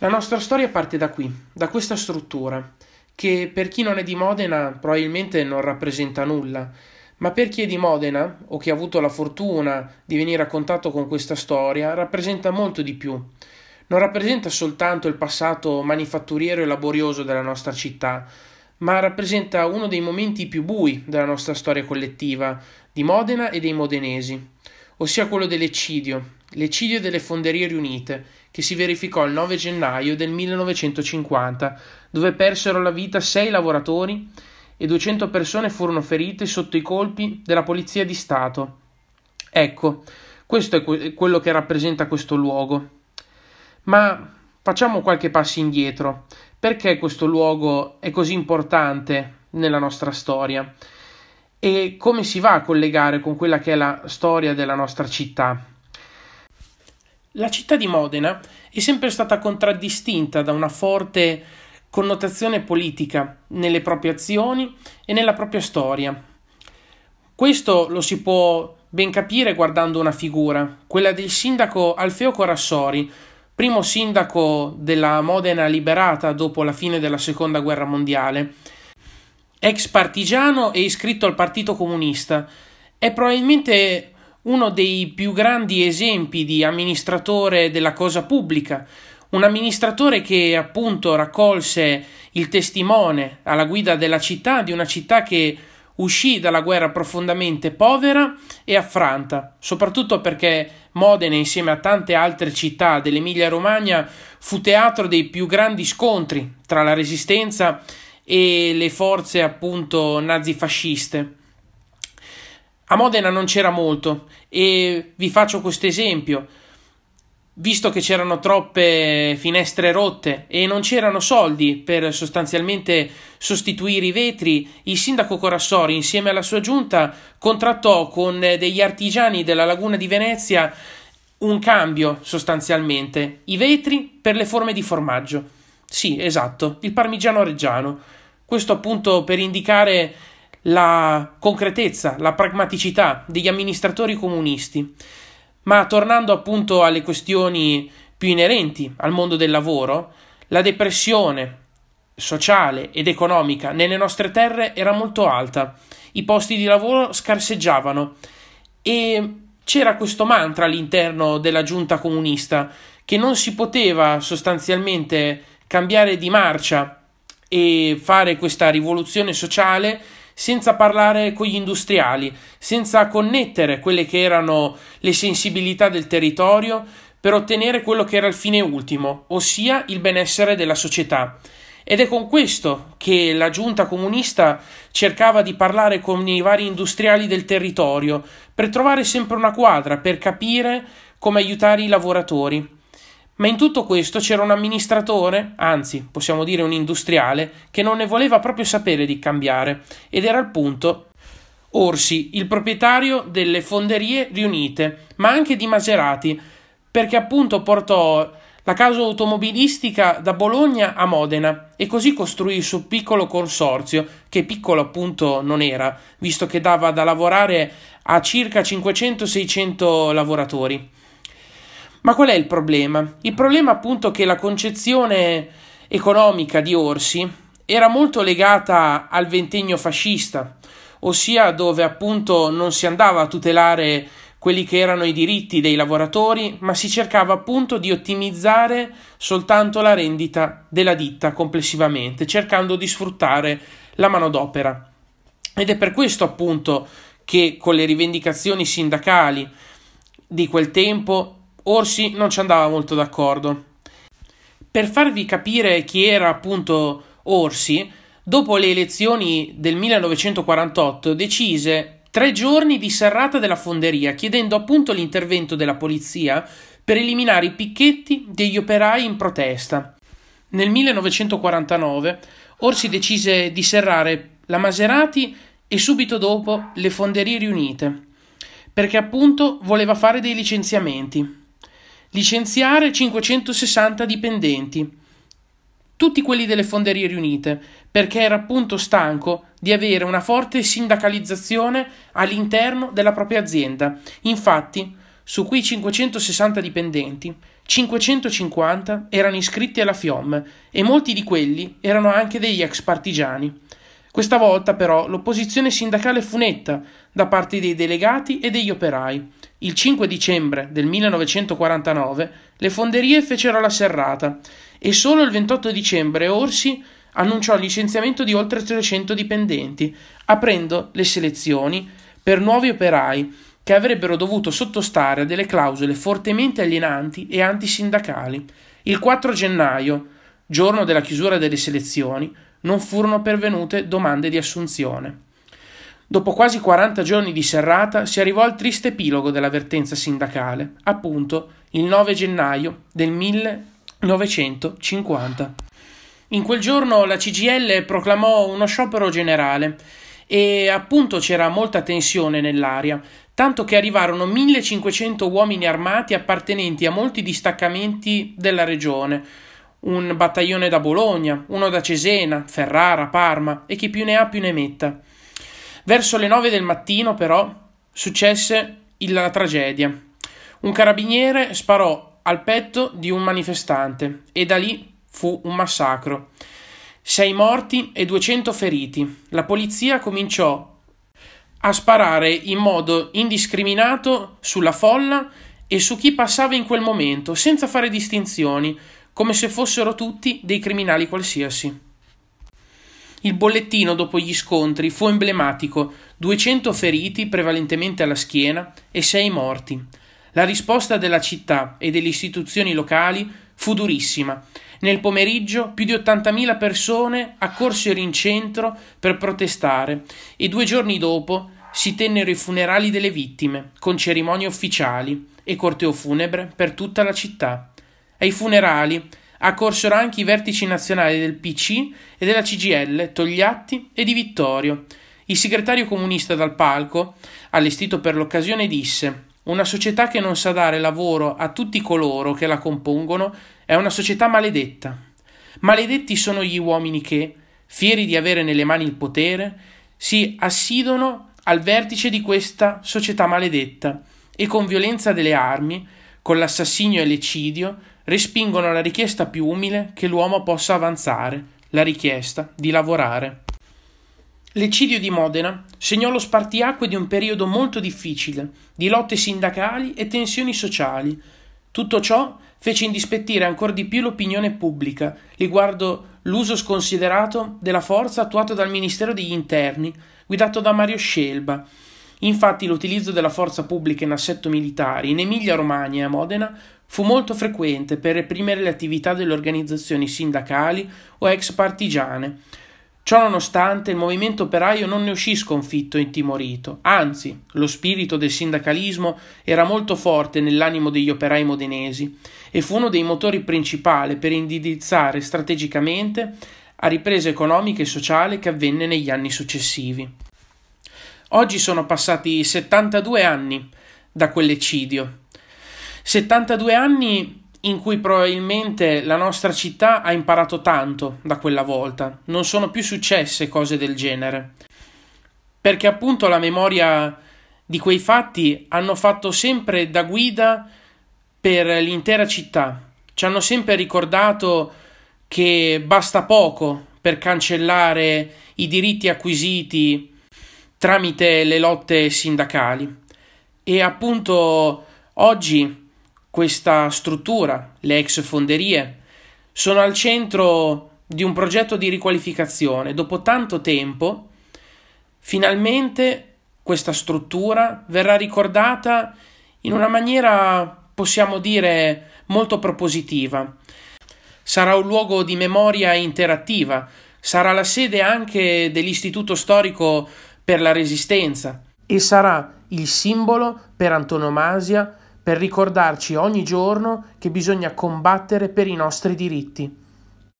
La nostra storia parte da qui, da questa struttura, che per chi non è di Modena probabilmente non rappresenta nulla, ma per chi è di Modena o che ha avuto la fortuna di venire a contatto con questa storia rappresenta molto di più. Non rappresenta soltanto il passato manifatturiero e laborioso della nostra città, ma rappresenta uno dei momenti più bui della nostra storia collettiva, di Modena e dei modenesi ossia quello dell'eccidio, l'eccidio delle Fonderie Riunite, che si verificò il 9 gennaio del 1950, dove persero la vita sei lavoratori e 200 persone furono ferite sotto i colpi della Polizia di Stato. Ecco, questo è quello che rappresenta questo luogo. Ma facciamo qualche passo indietro. Perché questo luogo è così importante nella nostra storia? e come si va a collegare con quella che è la storia della nostra città. La città di Modena è sempre stata contraddistinta da una forte connotazione politica nelle proprie azioni e nella propria storia. Questo lo si può ben capire guardando una figura, quella del sindaco Alfeo Corassori, primo sindaco della Modena liberata dopo la fine della Seconda Guerra Mondiale, ex partigiano e iscritto al Partito Comunista. È probabilmente uno dei più grandi esempi di amministratore della cosa pubblica, un amministratore che appunto raccolse il testimone alla guida della città, di una città che uscì dalla guerra profondamente povera e affranta, soprattutto perché Modena insieme a tante altre città dell'Emilia Romagna fu teatro dei più grandi scontri tra la resistenza e e le forze appunto nazifasciste. A Modena non c'era molto e vi faccio questo esempio. Visto che c'erano troppe finestre rotte e non c'erano soldi per sostanzialmente sostituire i vetri, il sindaco Corassori insieme alla sua giunta contrattò con degli artigiani della laguna di Venezia un cambio sostanzialmente, i vetri per le forme di formaggio. Sì, esatto, il parmigiano reggiano. Questo appunto per indicare la concretezza, la pragmaticità degli amministratori comunisti. Ma tornando appunto alle questioni più inerenti al mondo del lavoro, la depressione sociale ed economica nelle nostre terre era molto alta, i posti di lavoro scarseggiavano e c'era questo mantra all'interno della giunta comunista che non si poteva sostanzialmente cambiare di marcia e fare questa rivoluzione sociale senza parlare con gli industriali, senza connettere quelle che erano le sensibilità del territorio per ottenere quello che era il fine ultimo, ossia il benessere della società. Ed è con questo che la giunta comunista cercava di parlare con i vari industriali del territorio per trovare sempre una quadra, per capire come aiutare i lavoratori. Ma in tutto questo c'era un amministratore, anzi possiamo dire un industriale, che non ne voleva proprio sapere di cambiare, ed era al punto Orsi, il proprietario delle fonderie riunite, ma anche di Maserati, perché appunto portò la casa automobilistica da Bologna a Modena e così costruì il suo piccolo consorzio, che piccolo appunto non era, visto che dava da lavorare a circa 500-600 lavoratori. Ma qual è il problema? Il problema appunto è che la concezione economica di Orsi era molto legata al ventennio fascista, ossia dove appunto non si andava a tutelare quelli che erano i diritti dei lavoratori, ma si cercava appunto di ottimizzare soltanto la rendita della ditta complessivamente, cercando di sfruttare la manodopera. Ed è per questo appunto che con le rivendicazioni sindacali di quel tempo Orsi non ci andava molto d'accordo. Per farvi capire chi era appunto Orsi, dopo le elezioni del 1948 decise tre giorni di serrata della fonderia, chiedendo appunto l'intervento della polizia per eliminare i picchetti degli operai in protesta. Nel 1949 Orsi decise di serrare la Maserati e subito dopo le fonderie riunite, perché appunto voleva fare dei licenziamenti licenziare 560 dipendenti, tutti quelli delle fonderie riunite, perché era appunto stanco di avere una forte sindacalizzazione all'interno della propria azienda. Infatti, su quei 560 dipendenti, 550 erano iscritti alla FIOM e molti di quelli erano anche degli ex partigiani. Questa volta però l'opposizione sindacale fu netta da parte dei delegati e degli operai. Il 5 dicembre del 1949 le fonderie fecero la serrata e solo il 28 dicembre Orsi annunciò il licenziamento di oltre 300 dipendenti, aprendo le selezioni per nuovi operai che avrebbero dovuto sottostare a delle clausole fortemente alienanti e antisindacali. Il 4 gennaio, giorno della chiusura delle selezioni, non furono pervenute domande di assunzione. Dopo quasi 40 giorni di serrata si arrivò al triste epilogo dell'avvertenza sindacale, appunto il 9 gennaio del 1950. In quel giorno la CGL proclamò uno sciopero generale e appunto c'era molta tensione nell'aria, tanto che arrivarono 1500 uomini armati appartenenti a molti distaccamenti della regione, un battaglione da Bologna, uno da Cesena, Ferrara, Parma e chi più ne ha più ne metta. Verso le 9 del mattino, però, successe la tragedia. Un carabiniere sparò al petto di un manifestante e da lì fu un massacro. Sei morti e 200 feriti. La polizia cominciò a sparare in modo indiscriminato sulla folla e su chi passava in quel momento, senza fare distinzioni, come se fossero tutti dei criminali qualsiasi. Il bollettino dopo gli scontri fu emblematico: 200 feriti, prevalentemente alla schiena, e 6 morti. La risposta della città e delle istituzioni locali fu durissima. Nel pomeriggio più di 80.000 persone accorsero in centro per protestare e due giorni dopo si tennero i funerali delle vittime, con cerimonie ufficiali e corteo funebre per tutta la città. Ai funerali accorsero anche i vertici nazionali del PC e della CGL, Togliatti e di Vittorio. Il segretario comunista dal palco, allestito per l'occasione, disse una società che non sa dare lavoro a tutti coloro che la compongono è una società maledetta. Maledetti sono gli uomini che, fieri di avere nelle mani il potere, si assidono al vertice di questa società maledetta e con violenza delle armi, con l'assassinio e l'eccidio, respingono la richiesta più umile che l'uomo possa avanzare, la richiesta di lavorare. L'eccidio di Modena segnò lo spartiacque di un periodo molto difficile, di lotte sindacali e tensioni sociali. Tutto ciò fece indispettire ancora di più l'opinione pubblica riguardo l'uso sconsiderato della forza attuato dal Ministero degli Interni, guidato da Mario Scelba. Infatti l'utilizzo della forza pubblica in assetto militare in Emilia Romagna e a Modena Fu molto frequente per reprimere le attività delle organizzazioni sindacali o ex partigiane. Ciononostante, il movimento operaio non ne uscì sconfitto e intimorito, anzi, lo spirito del sindacalismo era molto forte nell'animo degli operai modenesi e fu uno dei motori principali per indirizzare strategicamente a ripresa economica e sociale che avvenne negli anni successivi. Oggi sono passati 72 anni da quell'eccidio 72 anni in cui probabilmente la nostra città ha imparato tanto da quella volta. Non sono più successe cose del genere. Perché appunto la memoria di quei fatti hanno fatto sempre da guida per l'intera città. Ci hanno sempre ricordato che basta poco per cancellare i diritti acquisiti tramite le lotte sindacali. E appunto oggi questa struttura, le ex fonderie, sono al centro di un progetto di riqualificazione. Dopo tanto tempo, finalmente questa struttura verrà ricordata in una maniera, possiamo dire, molto propositiva. Sarà un luogo di memoria interattiva, sarà la sede anche dell'Istituto Storico per la Resistenza e sarà il simbolo per antonomasia per ricordarci ogni giorno che bisogna combattere per i nostri diritti.